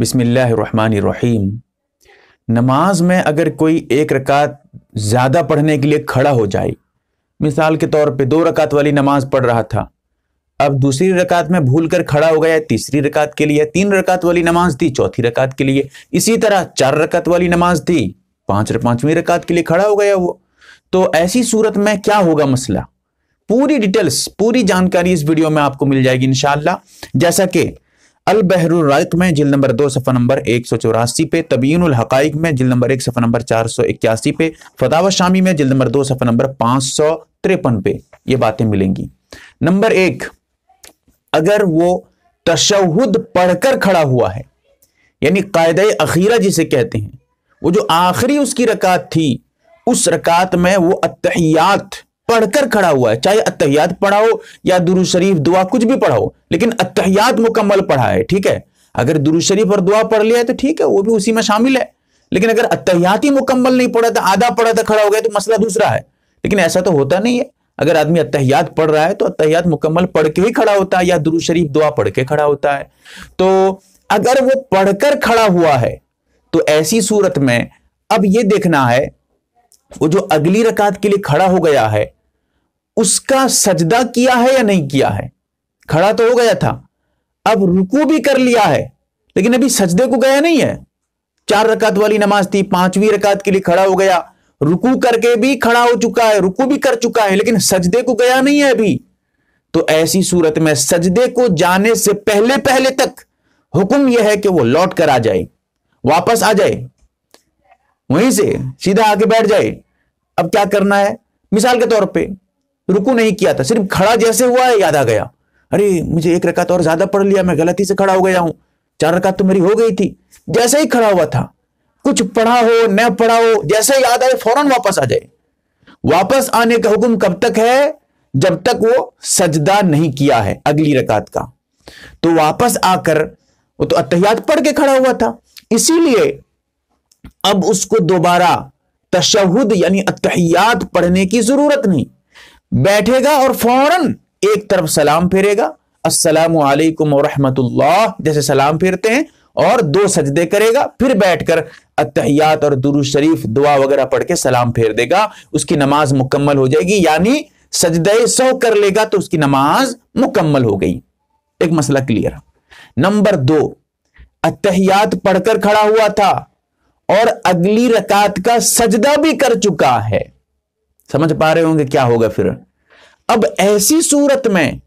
बिसमीम नमाज में अगर कोई एक रकात ज़्यादा पढ़ने के लिए खड़ा हो जाए मिसाल के तौर पे दो रकात वाली नमाज पढ़ रहा था अब दूसरी रकात में भूल कर खड़ा हो गया तीसरी रकात के लिए तीन रकात वाली नमाज थी चौथी रकात के लिए इसी तरह चार रकात वाली नमाज थी और पांचवीं रकात के लिए खड़ा हो गया वो तो ऐसी सूरत में क्या होगा मसला पूरी डिटेल्स पूरी जानकारी इस वीडियो में आपको मिल जाएगी इनशाला जैसा कि अल बहरूराक में जिल नंबर दो सफा नंबर एक सौ चौरासी पे तबीन हकाइक में जिल नंबर एक सफा नंबर चार सौ इक्यासी पे फतावा शामी में जिल नंबर दो सफा नंबर पांच सौ तिरपन पे ये बातें मिलेंगी नंबर एक अगर वो तशहद पढ़कर खड़ा हुआ है यानी कायद अखीरा जिसे कहते हैं वो जो आखिरी उसकी रकात थी उस रकात में वो अत्यात पढ़कर खड़ा हुआ है चाहे अतहयात पढ़ाओ या दुरू शरीफ दुआ कुछ भी पढ़ाओ लेकिन अतहयात मुकम्मल पढ़ा है ठीक है अगर दुरू शरीफ और दुआ पढ़ लिया है तो ठीक है वो भी उसी में शामिल है लेकिन अगर अतहयात ही मुकम्मल नहीं पढ़ा था तो आधा पढ़ा था तो खड़ा हो गया तो मसला दूसरा है लेकिन ऐसा तो होता नहीं है अगर आदमी अतहयात पढ़ रहा है तो अतहयात मुकम्मल पढ़ के ही खड़ा होता है या दुरू शरीफ दुआ पढ़ के खड़ा होता है तो अगर वो पढ़कर खड़ा हुआ है तो ऐसी सूरत में अब ये देखना है वो जो अगली रकात के लिए खड़ा हो गया है उसका सजदा किया है या नहीं किया है खड़ा तो हो गया था अब रुकू भी कर लिया है लेकिन अभी सजदे को गया नहीं है चार रकात वाली नमाज थी पांचवी रकात के लिए खड़ा हो गया रुकू करके भी खड़ा हो चुका है रुकू भी कर चुका है लेकिन सजदे को गया नहीं है अभी तो ऐसी सूरत में सजदे को जाने से पहले पहले तक हुक्म यह है कि वो लौट कर आ जाए वापस आ जाए वहीं से सीधा आके बैठ जाए अब क्या करना है मिसाल के तौर पे रुकू नहीं किया था सिर्फ खड़ा जैसे हुआ है याद आ गया अरे मुझे एक रकात और ज्यादा पढ़ लिया मैं गलती से खड़ा हो गया हूं चार रकात तो मेरी हो गई थी जैसे ही खड़ा हुआ था कुछ पढ़ा हो न पढ़ा हो जैसे याद आए फौरन वापस आ जाए वापस आने का हुक्म कब तक है जब तक वो सजदा नहीं किया है अगली रकात का तो वापस आकर वो तो अतहयात पढ़ के खड़ा हुआ था इसीलिए अब उसको दोबारा तशहुद यानी अतहयात पढ़ने की जरूरत नहीं बैठेगा और फौरन एक तरफ सलाम फेरेगा असलम वालेकुम और जैसे सलाम फेरते हैं और दो सजदे करेगा फिर बैठकर अतहियात और दुरु शरीफ दुआ वगैरह पढ़ के सलाम फेर देगा उसकी नमाज मुकम्मल हो जाएगी यानी सजदे सौ कर लेगा तो उसकी नमाज मुकम्मल हो गई एक मसला क्लियर नंबर दो अत्यात पढ़कर खड़ा हुआ था और अगली रकात का सजदा भी कर चुका है समझ पा रहे होंगे क्या होगा फिर अब ऐसी सूरत में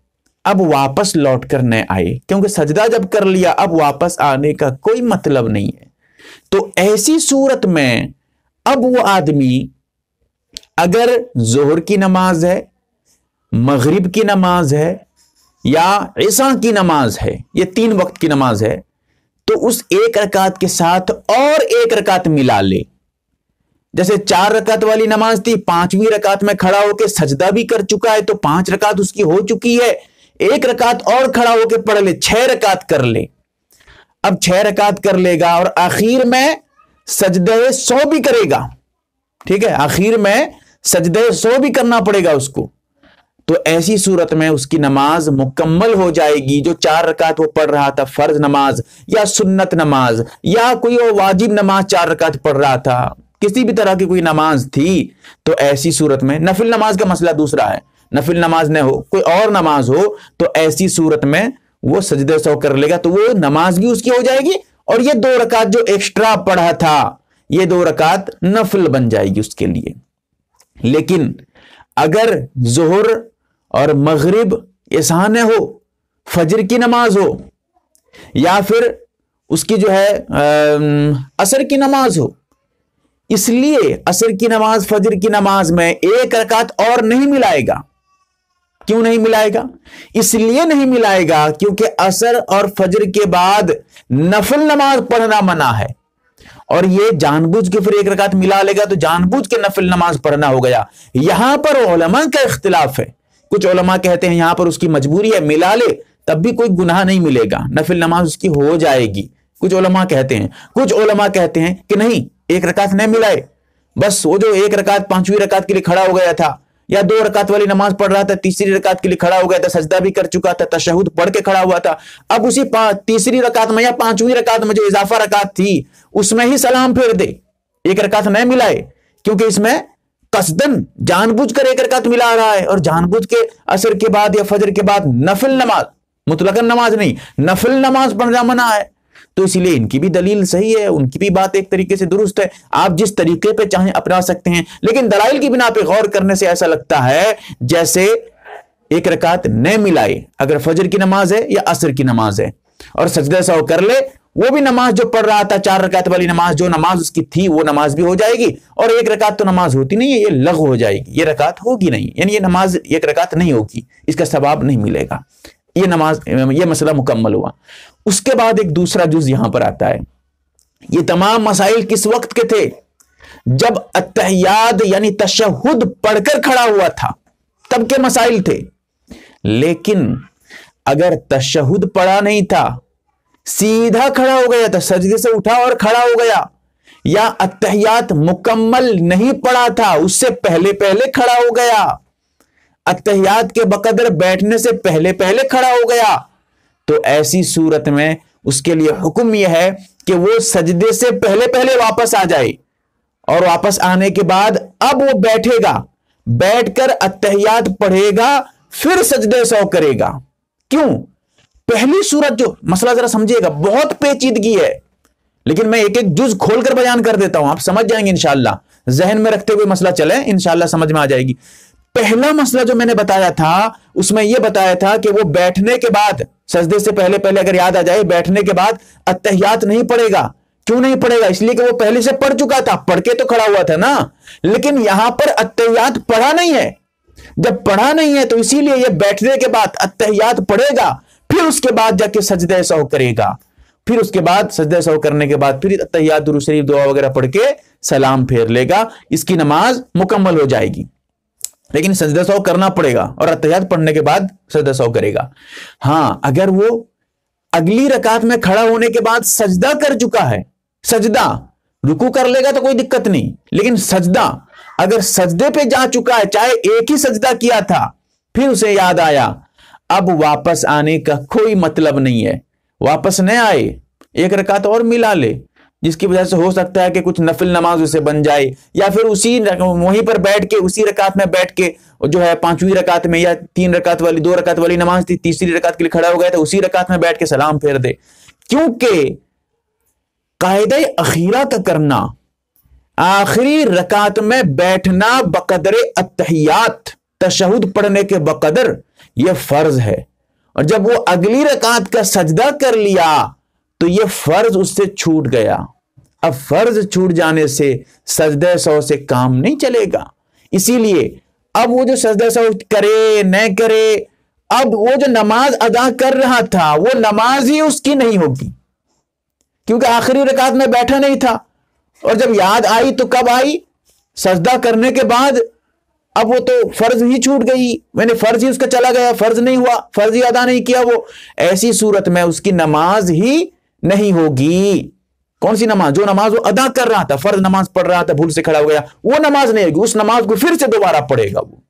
अब वापस लौट कर न आए क्योंकि सजदा जब कर लिया अब वापस आने का कोई मतलब नहीं है तो ऐसी सूरत में अब वो आदमी अगर जोहर की नमाज है मगरिब की नमाज है या ईसा की नमाज है ये तीन वक्त की नमाज है तो उस एक रकात के साथ और एक रकात मिला ले जैसे चार रकात वाली नमाज थी पांचवी रकात में खड़ा होकर सजदा भी कर चुका है तो पांच रकात उसकी हो चुकी है एक रकात और खड़ा होकर पढ़ ले छह रकात कर ले अब छह रकात कर लेगा और आखिर में सजदे सौ भी करेगा ठीक है आखिर में सजदे सौ भी करना पड़ेगा उसको तो ऐसी सूरत में उसकी नमाज मुकम्मल हो जाएगी जो चार रकात वो पढ़ रहा था फर्ज नमाज या सुन्नत नमाज या कोई वाजिब नमाज चार रकात पढ़ रहा था किसी भी तरह की कोई नमाज थी तो ऐसी सूरत में नफिल नमाज का मसला दूसरा है नफिल नमाज न हो कोई और नमाज हो तो ऐसी सूरत में वो सजदे सौ कर लेगा तो वो नमाज भी उसकी हो जाएगी और ये दो रकात जो एक्स्ट्रा पढ़ा था ये दो रकात नफिल बन जाएगी उसके लिए लेकिन अगर जोहर और मगरिब एसान हो फजर की नमाज हो या फिर उसकी जो है आ, असर की नमाज हो इसलिए असर की नमाज फजर की नमाज में एक रकात और नहीं मिलाएगा क्यों नहीं मिलाएगा इसलिए नहीं मिलाएगा क्योंकि असर और फजर के बाद नफल नमाज पढ़ना मना है और ये जानबूझ के फिर एक रकात मिला लेगा तो जानबूझ के नफिल नमाज पढ़ना हो गया यहां पर ओलमा का इख्तिलाफ है कुछ ओलमा कहते हैं यहां पर उसकी मजबूरी है मिला ले तब भी कोई गुनाह नहीं मिलेगा नफिल नमाज उसकी हो जाएगी कुछ ओलमा कहते हैं कुछ ओलमा कहते हैं कि नहीं एक रकात नहीं मिलाए बस वो जो एक रकात पांचवी रकात के लिए खड़ा हो गया था या दो रकात वाली नमाज पढ़ रहा था तीसरी रकात के लिए खड़ा हो गया था सजदा भी कर चुका था तशहद पढ़ के खड़ा हुआ था अब उसी तीसरी रकात में या पांचवी रकात में जो इजाफा रकात थी उसमें ही सलाम फेर दे एक रकात नहीं मिलाए क्योंकि इसमें कसदन जानबूझ कर एक रकात मिला रहा है और जानबूझ के असर के बाद या फजर के बाद नफिल नमाज मुतलकन नमाज नहीं नफिल नमाज पढ़ना मना है तो इसीलिए इनकी भी दलील सही है उनकी भी बात एक तरीके से दुरुस्त है आप जिस तरीके पे चाहें अपना सकते हैं लेकिन दलाइल की बिना पे गौर करने से ऐसा लगता है जैसे एक रकात न मिलाए अगर फजर की नमाज है या असर की नमाज है और सजदा सा कर ले वो भी नमाज जो पढ़ रहा था चार रकात वाली नमाज जो नमाज उसकी थी वो नमाज भी हो जाएगी और एक रकात तो नमाज होती नहीं है ये लग हो जाएगी ये रकात होगी नहीं यानी ये नमाज एक रकात नहीं होगी इसका सवाब नहीं मिलेगा ये नमाज ये मसला मुकम्मल हुआ उसके बाद एक दूसरा जुज यहां पर आता है ये तमाम मसाइल किस वक्त के थे जब अतहयाद यानी तशहुद पढ़कर खड़ा हुआ था तब के मसाइल थे लेकिन अगर तशहद पढ़ा नहीं था सीधा खड़ा हो गया था सजदे से उठा और खड़ा हो गया या अतहयात मुकम्मल नहीं पढ़ा था उससे पहले पहले खड़ा हो गया अतहयात के बकदर बैठने से पहले पहले खड़ा हो गया तो ऐसी सूरत में उसके लिए हुक्म यह है कि वो सजदे से पहले पहले वापस आ जाए और वापस आने के बाद अब वो बैठेगा बैठकर अतहयात पढ़ेगा फिर सजदे सौ करेगा क्यों पहली सूरत जो मसला जरा समझिएगा बहुत पेचीदगी है लेकिन मैं एक एक जुज खोलकर बयान कर देता हूं आप समझ जाएंगे इंशाला जहन में रखते हुए मसला चले इंशाला समझ में आ जाएगी पहला मसला जो मैंने बताया था उसमें यह बताया था कि वो बैठने के बाद सजदे से पहले पहले अगर याद आ जाए बैठने के बाद अत्यात नहीं पड़ेगा क्यों नहीं पड़ेगा इसलिए कि वो पहले से पढ़ चुका था पढ़ के तो खड़ा हुआ था ना लेकिन यहां पर अत्यात पढ़ा नहीं है जब पढ़ा नहीं है तो इसीलिए ये बैठने के बाद अत्यात पढ़ेगा फिर उसके बाद जाके सजदे सौ करेगा फिर उसके बाद सजदे सौ करने के बाद फिर अत्यात दुरू शरीफ दुआ वगैरह पढ़ के सलाम फेर लेगा इसकी नमाज मुकम्मल हो जाएगी लेकिन सजदा सौ करना पड़ेगा और अत्यात पढ़ने के बाद सजदा सौ करेगा हाँ अगर वो अगली रकात में खड़ा होने के बाद सजदा कर चुका है सजदा रुकू कर लेगा तो कोई दिक्कत नहीं लेकिन सजदा अगर सजदे पे जा चुका है चाहे एक ही सजदा किया था फिर उसे याद आया अब वापस आने का कोई मतलब नहीं है वापस न आए एक रकात और मिला ले जिसकी वजह से हो सकता है कि कुछ नफिल नमाज उसे बन जाए या फिर उसी वहीं पर बैठ के उसी रकात में बैठ के जो है पांचवी रकात में या तीन रकात वाली दो रकात वाली नमाज थी तीसरी रकात के लिए खड़ा हो गया था तो उसी रकात में बैठ के सलाम फेर दे क्योंकि कायद अखीरा का करना आखिरी रकात में बैठना बकदर अतहियात तशहद पढ़ने के बकदर यह फर्ज है और जब वो अगली रकात का सजदा कर लिया तो ये फर्ज उससे छूट गया अब फर्ज छूट जाने से सजदे सौ से काम नहीं चलेगा इसीलिए अब वो जो सजदे सौ करे न करे अब वो जो नमाज अदा कर रहा था वो नमाज ही उसकी नहीं होगी क्योंकि आखिरी रकात में बैठा नहीं था और जब याद आई तो कब आई सजदा करने के बाद अब वो तो फर्ज ही छूट गई मैंने फर्ज ही उसका चला गया फर्ज नहीं हुआ फर्ज ही अदा नहीं किया वो ऐसी सूरत में उसकी नमाज ही नहीं होगी कौन सी नमाज जो नमाज वो अदा कर रहा था फर्ज नमाज पढ़ रहा था भूल से खड़ा हो गया वो नमाज नहीं होगी उस नमाज को फिर से दोबारा पढ़ेगा वो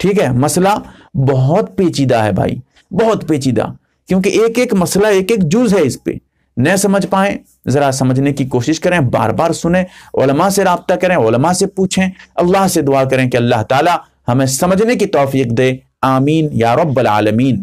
ठीक है मसला बहुत पेचीदा है भाई बहुत पेचीदा क्योंकि एक एक मसला एक एक जुज है इस पर न समझ पाए ज़रा समझने की कोशिश करें बार बार सुने ओलमा से रबता करें ओलमा से पूछें अल्लाह से दुआ करें कि अल्लाह ताला हमें समझने की तोफीक दे आमीन या रब्बल आलमीन